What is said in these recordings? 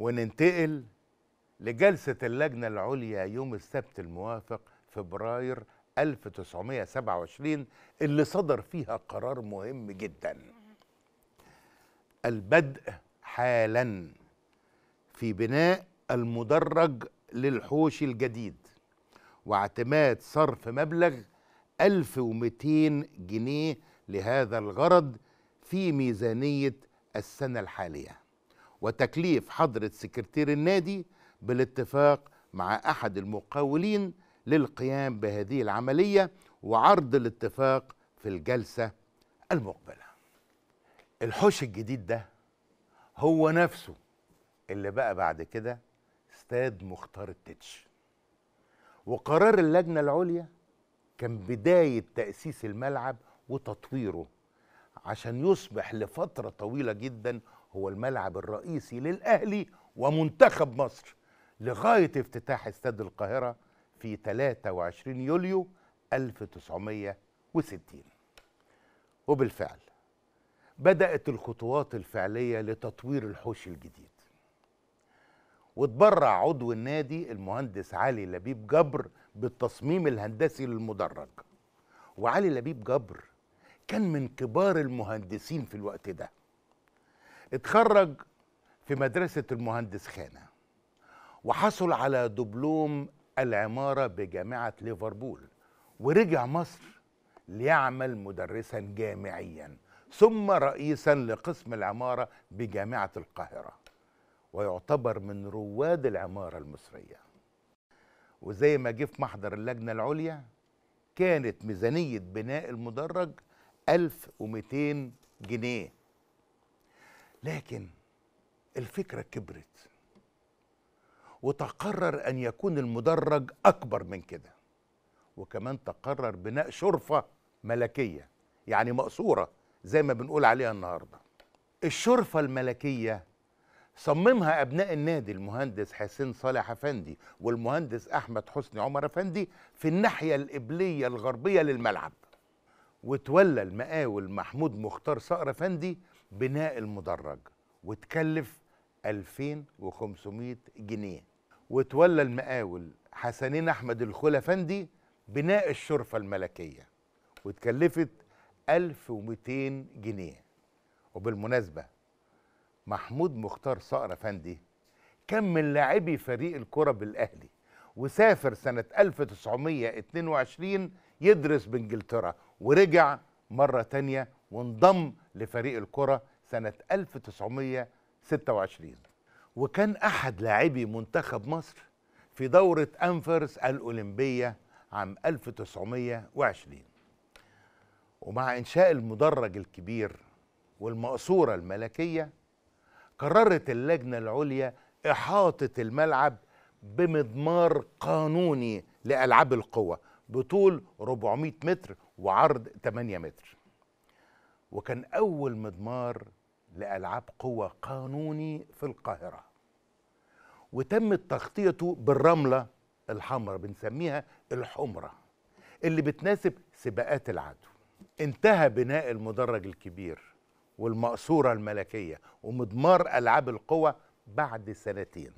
وننتقل لجلسة اللجنة العليا يوم السبت الموافق فبراير 1927 اللي صدر فيها قرار مهم جدا البدء حالا في بناء المدرج للحوش الجديد واعتماد صرف مبلغ 1200 جنيه لهذا الغرض في ميزانية السنة الحالية وتكليف حضرة سكرتير النادي بالاتفاق مع أحد المقاولين للقيام بهذه العملية وعرض الاتفاق في الجلسة المقبلة الحوش الجديد ده هو نفسه اللي بقى بعد كده استاد مختار التتش وقرار اللجنة العليا كان بداية تأسيس الملعب وتطويره عشان يصبح لفترة طويلة جدا هو الملعب الرئيسي للأهلي ومنتخب مصر لغاية افتتاح استاد القاهرة في 23 يوليو 1960 وبالفعل بدأت الخطوات الفعلية لتطوير الحوش الجديد وتبرع عضو النادي المهندس علي لبيب جبر بالتصميم الهندسي للمدرج وعلي لبيب جبر كان من كبار المهندسين في الوقت ده اتخرج في مدرسة المهندس خانة وحصل على دبلوم العمارة بجامعة ليفربول ورجع مصر ليعمل مدرسا جامعيا ثم رئيسا لقسم العمارة بجامعة القاهرة ويعتبر من رواد العمارة المصرية وزي ما جه في محضر اللجنة العليا كانت ميزانية بناء المدرج 1200 جنيه لكن الفكره كبرت وتقرر ان يكون المدرج اكبر من كده وكمان تقرر بناء شرفه ملكيه يعني مقصوره زي ما بنقول عليها النهارده الشرفه الملكيه صممها ابناء النادي المهندس حسين صالح افندي والمهندس احمد حسني عمر افندي في الناحيه القبليه الغربيه للملعب وتولى المقاول محمود مختار صقر افندي بناء المدرج وتكلف 2500 جنيه وتولى المقاول حسنين احمد الخلفندي بناء الشرفه الملكيه وتكلفت 1200 جنيه وبالمناسبه محمود مختار صقر افندي كان من لاعبي فريق الكره بالاهلي وسافر سنه 1922 يدرس بانجلترا ورجع مره تانية وانضم لفريق الكرة سنة 1926 وكان أحد لاعبي منتخب مصر في دورة أنفرس الأولمبية عام 1920 ومع إنشاء المدرج الكبير والمقصورة الملكية قررت اللجنة العليا إحاطة الملعب بمضمار قانوني لألعاب القوى بطول 400 متر وعرض 8 متر وكان أول مضمار لألعاب قوة قانوني في القاهرة وتم تغطيته بالرملة الحمراء بنسميها الحمرة اللي بتناسب سباقات العدو انتهى بناء المدرج الكبير والمقصورة الملكية ومضمار ألعاب القوة بعد سنتين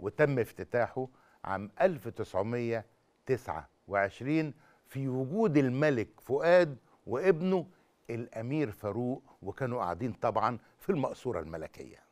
وتم افتتاحه عام 1929 في وجود الملك فؤاد وابنه الامير فاروق وكانوا قاعدين طبعا في المقصوره الملكيه